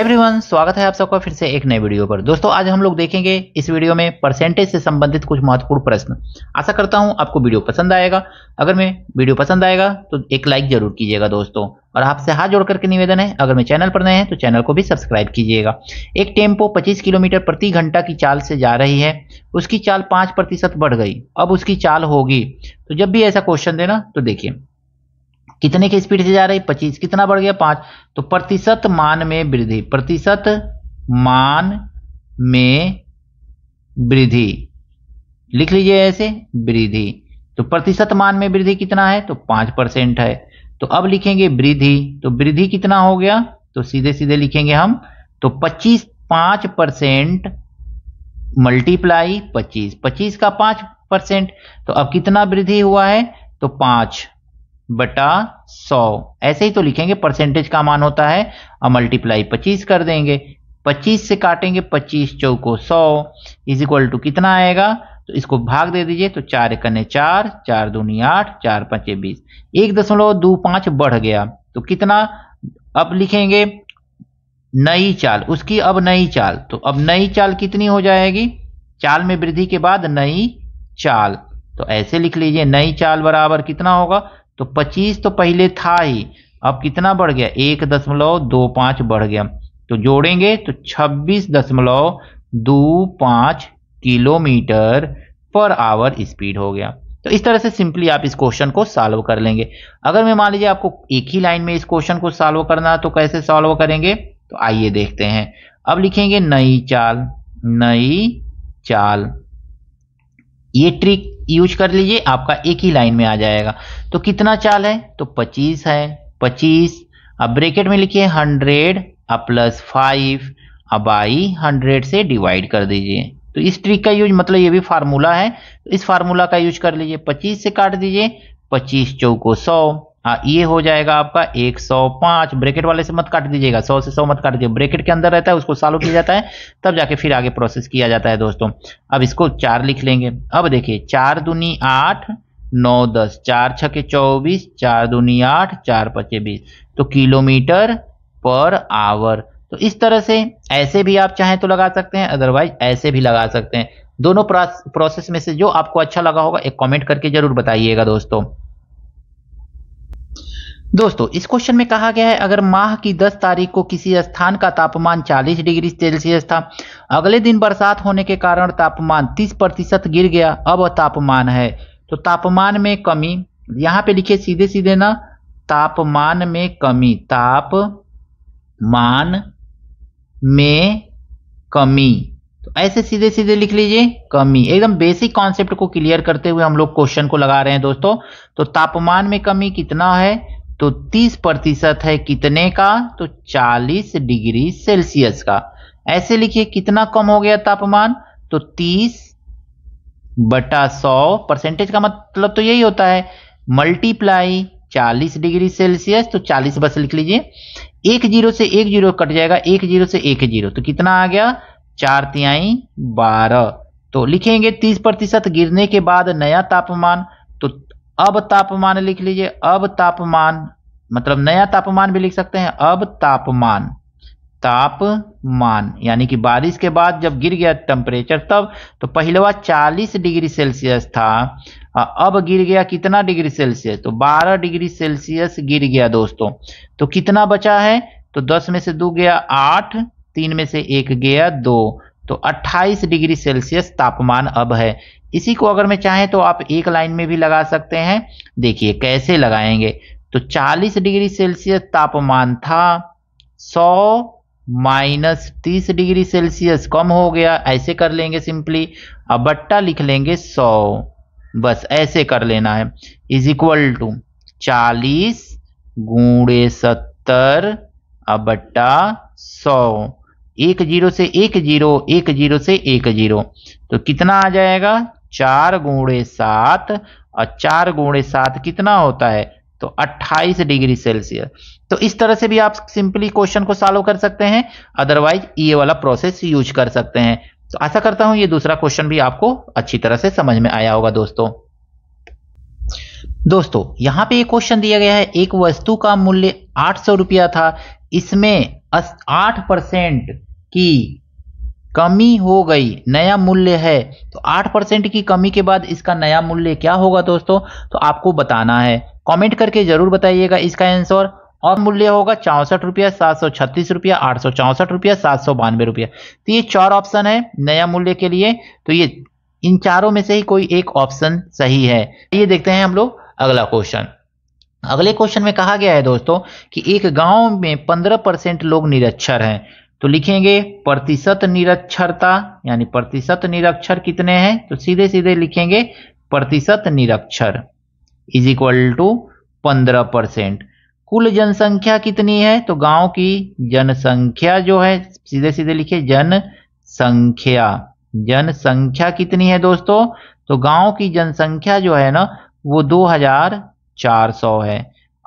hi everyone स्वागत है आप सबका फिर से एक नए वीडियो पर दोस्तों आज हम लोग देखेंगे इस वीडियो में परसेंटेज से संबंधित कुछ महत्वपूर्ण प्रश्न आशा करता हूं आपको वीडियो पसंद आएगा अगर मैं वीडियो पसंद आएगा तो एक लाइक जरूर कीजिएगा दोस्तों और आपसे हाथ जोड़ करके निवेदन है अगर मैं चैनल पर नए हैं तो चैनल को भी सब्सक्राइब कीजिएगा एक टेम्पो पच्चीस किलोमीटर प्रति घंटा की चाल से जा रही है उसकी चाल पाँच प्रतिशत बढ़ गई अब उसकी चाल होगी तो जब भी ऐसा क्वेश्चन देना तो देखिए कितने की स्पीड से जा रही पच्चीस कितना बढ़ गया पांच तो प्रतिशत मान में वृद्धि प्रतिशत मान में वृद्धि लिख लीजिए ऐसे वृद्धि तो प्रतिशत मान में वृद्धि कितना है तो पांच परसेंट है तो अब लिखेंगे वृद्धि तो वृद्धि कितना हो गया तो सीधे सीधे लिखेंगे हम तो पच्चीस पांच परसेंट मल्टीप्लाई पच्चीस पच्चीस का पांच परसेंट तो अब कितना वृद्धि हुआ है तो पांच बटा सौ ऐसे ही तो लिखेंगे परसेंटेज का मान होता है और मल्टीप्लाई पच्चीस कर देंगे पच्चीस से काटेंगे पच्चीस चौको सौ इज इक्वल टू कितना आएगा तो इसको भाग दे दीजिए तो चार कने चार चार दूनी आठ चार पाँचे बीस एक दशमलव दो पांच बढ़ गया तो कितना अब लिखेंगे नई चाल उसकी अब नई चाल तो अब नई चाल कितनी हो जाएगी चाल में वृद्धि के बाद नई चाल तो ऐसे लिख लीजिए नई चाल बराबर कितना होगा तो पच्चीस तो पहले था ही अब कितना बढ़ गया एक दशमलव दो पाँच बढ़ गया तो जोड़ेंगे तो छब्बीस दशमलव दो पाँच किलोमीटर पर आवर स्पीड हो गया तो इस तरह से सिंपली आप इस क्वेश्चन को सॉल्व कर लेंगे अगर मैं मान लीजिए आपको एक ही लाइन में इस क्वेश्चन को सॉल्व करना तो कैसे सॉल्व करेंगे तो आइए देखते हैं अब लिखेंगे नई चाल नई चाल ये ट्रिक यूज कर लीजिए आपका एक ही लाइन में आ जाएगा तो कितना चाल है तो 25 है 25 अब ब्रेकेट में लिखिए 100 अब प्लस फाइव अब आई 100 से डिवाइड कर दीजिए तो इस ट्रिक का यूज मतलब ये भी फार्मूला है तो इस फार्मूला का यूज कर लीजिए 25 से काट दीजिए 25 चौको आ, हाँ, ये हो जाएगा आपका 105 ब्रैकेट वाले से मत काट दीजिएगा 100 से 100 मत काट दीजिए ब्रैकेट के अंदर रहता है उसको सॉल्व किया जाता है तब जाके फिर आगे प्रोसेस किया जाता है दोस्तों अब इसको चार लिख लेंगे अब देखिए चार दूनी आठ नौ दस चार छके चौबीस चार दूनी आठ चार पचे बीस तो किलोमीटर पर आवर तो इस तरह से ऐसे भी आप चाहें तो लगा सकते हैं अदरवाइज ऐसे भी लगा सकते हैं दोनों प्रोसेस में से जो आपको अच्छा लगा होगा एक कमेंट करके जरूर बताइएगा दोस्तों दोस्तों इस क्वेश्चन में कहा गया है अगर माह की 10 तारीख को किसी स्थान का तापमान 40 डिग्री सेल्सियस था अगले दिन बरसात होने के कारण तापमान 30 प्रतिशत गिर गया अब तापमान है तो तापमान में कमी यहाँ पे लिखिए सीधे सीधे ना तापमान में कमी ताप मान में कमी तो ऐसे सीधे सीधे लिख लीजिए कमी एकदम बेसिक कॉन्सेप्ट को क्लियर करते हुए हम लोग क्वेश्चन को लगा रहे हैं दोस्तों तो तापमान में कमी कितना है तो 30 प्रतिशत है कितने का तो 40 डिग्री सेल्सियस का ऐसे लिखिए कितना कम हो गया तापमान तो 30 बटा 100 परसेंटेज का मतलब तो यही होता है मल्टीप्लाई 40 डिग्री सेल्सियस तो 40 बस लिख लीजिए एक जीरो से एक जीरो कट जाएगा एक जीरो से एक जीरो तो कितना आ गया चार तिहाई बारह तो लिखेंगे तीस प्रतिशत गिरने के बाद नया तापमान अब तापमान लिख लीजिए अब तापमान मतलब नया तापमान भी लिख सकते हैं अब तापमान तापमान यानी कि बारिश के बाद जब गिर गया टेम्परेचर तब तो पहलवा 40 डिग्री सेल्सियस था अब गिर गया कितना डिग्री सेल्सियस तो 12 डिग्री सेल्सियस गिर गया दोस्तों तो कितना बचा है तो 10 में से दो गया आठ तीन में से एक गया दो तो 28 डिग्री सेल्सियस तापमान अब है इसी को अगर मैं चाहें तो आप एक लाइन में भी लगा सकते हैं देखिए कैसे लगाएंगे तो 40 डिग्री सेल्सियस तापमान था 100 माइनस 30 डिग्री सेल्सियस कम हो गया ऐसे कर लेंगे सिंपली अब बट्टा लिख लेंगे 100 बस ऐसे कर लेना है इज इक्वल टू चालीस गुणे सत्तर अब बट्टा सौ एक जीरो से एक जीरो एक जीरो से एक जीरो तो कितना आ जाएगा चार गुणे सात और चार गुणे सात कितना होता है तो 28 डिग्री सेल्सियस तो इस तरह से भी आप सिंपली क्वेश्चन को सॉल्व कर सकते हैं अदरवाइज ये वाला प्रोसेस यूज कर सकते हैं तो आशा करता हूं ये दूसरा क्वेश्चन भी आपको अच्छी तरह से समझ में आया होगा दोस्तों दोस्तों यहां पे ये क्वेश्चन दिया गया है एक वस्तु का मूल्य आठ सौ रुपया था इसमें आठ परसेंट की कमी हो गई नया मूल्य है तो आठ परसेंट की कमी के बाद इसका नया मूल्य क्या होगा दोस्तों तो आपको बताना है कमेंट करके जरूर बताइएगा इसका आंसर और मूल्य होगा चौंसठ रुपया सात सौ छत्तीस रुपया आठ सौ चौंसठ रुपया सात सौ बानवे रुपया तो ये चार ऑप्शन है नया मूल्य के लिए तो ये इन चारों में से ही कोई एक ऑप्शन सही है ये देखते हैं हम लोग अगला क्वेश्चन अगले क्वेश्चन में कहा गया है दोस्तों कि एक गांव में पंद्रह परसेंट लोग निरक्षर हैं तो लिखेंगे प्रतिशत निरक्षरता यानी प्रतिशत निरक्षर कितने हैं तो सीधे सीधे लिखेंगे प्रतिशत निरक्षर इज इक्वल टू पंद्रह परसेंट कुल जनसंख्या कितनी है तो गांव की जनसंख्या जो है सीधे सीधे लिखिए जनसंख्या जनसंख्या कितनी है दोस्तों तो गांव की जनसंख्या जो है ना वो 2400 है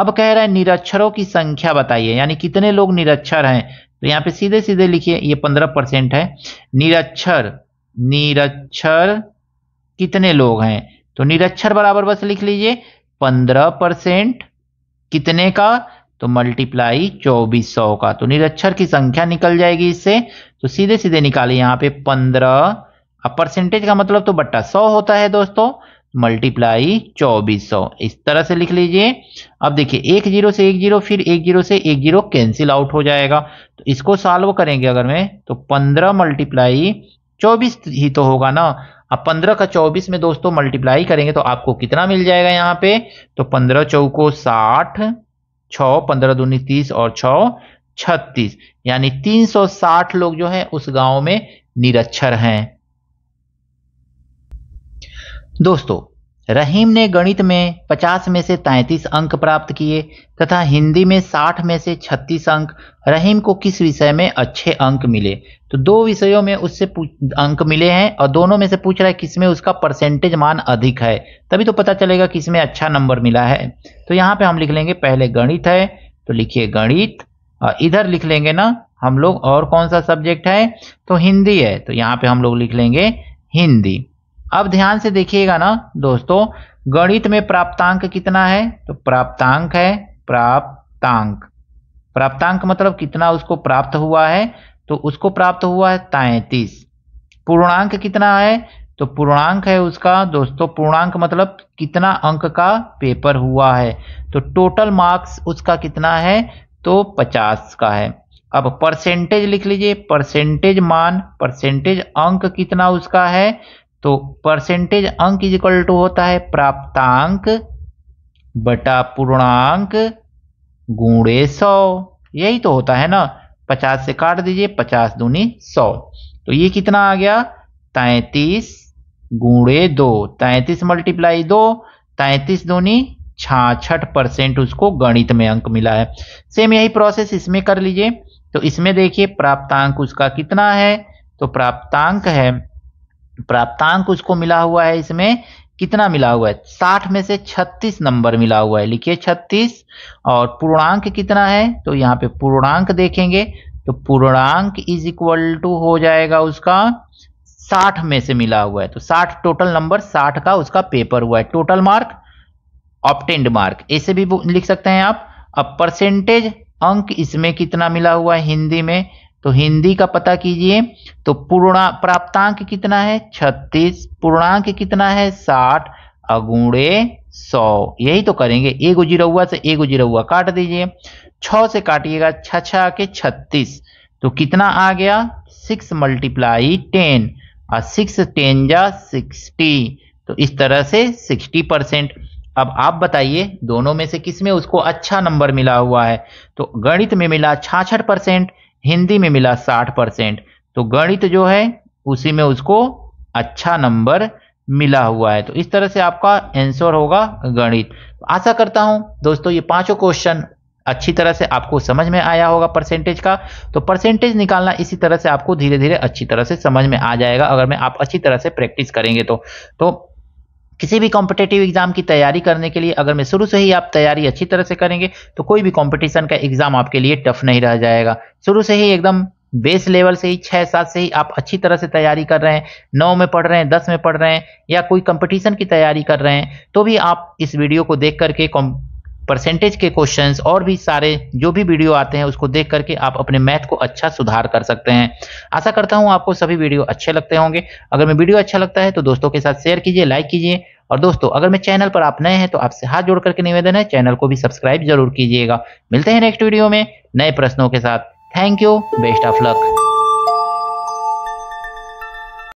अब कह रहा है निरक्षरों की संख्या बताइए यानी कितने लोग निरक्षर हैं तो यहां पे सीधे सीधे लिखिए ये पंद्रह परसेंट है निरक्षर निरक्षर कितने लोग हैं तो निरक्षर बराबर बस लिख लीजिए पंद्रह परसेंट कितने का तो मल्टीप्लाई चौबीस सौ का तो निरक्षर की संख्या निकल जाएगी इससे तो सीधे सीधे निकालिए यहां पे पंद्रह अब परसेंटेज का मतलब तो बट्टा सौ होता है दोस्तों मल्टीप्लाई चौबीस सौ इस तरह से लिख लीजिए अब देखिए एक जीरो से एक जीरो फिर एक जीरो से एक जीरो कैंसिल आउट हो जाएगा तो इसको सॉल्व करेंगे अगर मैं तो पंद्रह मल्टीप्लाई चौबीस ही तो होगा ना अब पंद्रह का चौबीस में दोस्तों मल्टीप्लाई करेंगे तो आपको कितना मिल जाएगा यहाँ पे तो पंद्रह चौको साठ छ पंद्रह दूनी तीस और छ छत्तीस यानी तीन सौ साठ लोग जो है उस गांव में निरक्षर हैं दोस्तों रहीम ने गणित में 50 में से 33 अंक प्राप्त किए तथा हिंदी में 60 में से 36 अंक रहीम को किस विषय में अच्छे अंक मिले तो दो विषयों में उससे अंक मिले हैं और दोनों में से पूछ रहा है किसमें उसका परसेंटेज मान अधिक है तभी तो पता चलेगा इसमें अच्छा नंबर मिला है तो यहाँ पे हम लिख लेंगे पहले गणित है तो लिखिए गणित और इधर लिख लेंगे ना हम लोग और कौन सा सब्जेक्ट है तो हिंदी है तो यहाँ पे हम लोग लिख लेंगे हिंदी अब ध्यान से देखिएगा ना दोस्तों गणित में प्राप्तांक कितना है तो प्राप्तांक है प्राप्तांक प्राप्तांक मतलब कितना उसको प्राप्त हुआ है तो उसको प्राप्त हुआ है तैतीस पूर्णांक कितना है तो पूर्णांक है उसका दोस्तों पूर्णांक मतलब कितना अंक का पेपर हुआ है तो टोटल मार्क्स उसका कितना है तो पचास का है अब परसेंटेज लिख लीजिए परसेंटेज मान परसेंटेज अंक कितना उसका है तो परसेंटेज अंक इज इक्वल टू होता है प्राप्तांक बटा पूर्णांक गुणे सौ यही तो होता है ना पचास से काट दीजिए पचास दूनी सौ तो ये कितना आ गया तैतीस गुणे दो तैतीस मल्टीप्लाई दो तैतीस दूनी छाछठ परसेंट उसको गणित में अंक मिला है सेम यही प्रोसेस इसमें कर लीजिए तो इसमें देखिए प्राप्तांक उसका कितना है तो प्राप्तांक है प्राप्तांक उसको मिला हुआ है इसमें कितना मिला हुआ है साठ में से छत्तीस नंबर मिला हुआ है लिखिए छत्तीस और पूर्णांक कितना है तो यहाँ पे पूर्णांक देखेंगे तो पूर्णांक इज इक्वल टू हो जाएगा उसका साठ में से मिला हुआ है तो साठ टोटल नंबर साठ का उसका पेपर हुआ है टोटल मार्क ऑप्टेंड मार्क ऐसे भी लिख सकते हैं आप अब परसेंटेज अंक इसमें कितना मिला हुआ है हिंदी में तो हिंदी का पता कीजिए तो पूर्णा प्राप्तांक कितना है छत्तीस पूर्णांक कितना है साठ अगुणे सौ यही तो करेंगे एक जीरो से एक जीरो काट दीजिए छ से काटिएगा छ छा के छत्तीस तो कितना आ गया सिक्स मल्टीप्लाई टेन और सिक्स टेन जा सिक्सटी तो इस तरह से सिक्सटी परसेंट अब आप बताइए दोनों में से किसमें उसको अच्छा नंबर मिला हुआ है तो गणित में मिला छाछठ परसेंट हिंदी में मिला साठ परसेंट तो गणित जो है उसी में उसको अच्छा नंबर मिला हुआ है तो इस तरह से आपका आंसर होगा गणित आशा करता हूं दोस्तों ये पांचों क्वेश्चन अच्छी तरह से आपको समझ में आया होगा परसेंटेज का तो परसेंटेज निकालना इसी तरह से आपको धीरे धीरे अच्छी तरह से समझ में आ जाएगा अगर मैं आप अच्छी तरह से प्रैक्टिस करेंगे तो तो किसी भी कॉम्पिटेटिव एग्ज़ाम की तैयारी करने के लिए अगर मैं शुरू से ही आप तैयारी अच्छी तरह से करेंगे तो कोई भी कॉम्पिटिशन का एग्ज़ाम आपके लिए टफ नहीं रह जाएगा शुरू से ही एकदम बेस लेवल से ही छः सात से ही आप अच्छी तरह से तैयारी कर रहे हैं नौ में पढ़ रहे हैं दस में पढ़ रहे हैं या कोई कंपटीशन की तैयारी कर रहे हैं तो भी आप इस वीडियो को देख करके परसेंटेज के क्वेश्चंस और भी सारे जो भी वीडियो आते हैं उसको देख करके आप अपने मैथ को अच्छा सुधार कर सकते हैं आशा करता हूँ आपको सभी वीडियो अच्छे लगते होंगे अगर मैं वीडियो अच्छा लगता है तो दोस्तों के साथ शेयर कीजिए लाइक कीजिए और दोस्तों अगर मैं चैनल पर आप नए हैं तो आपसे हाथ जोड़ करके निवेदन है चैनल को भी सब्सक्राइब जरूर कीजिएगा मिलते हैं नेक्स्ट वीडियो में नए प्रश्नों के साथ thank you best of luck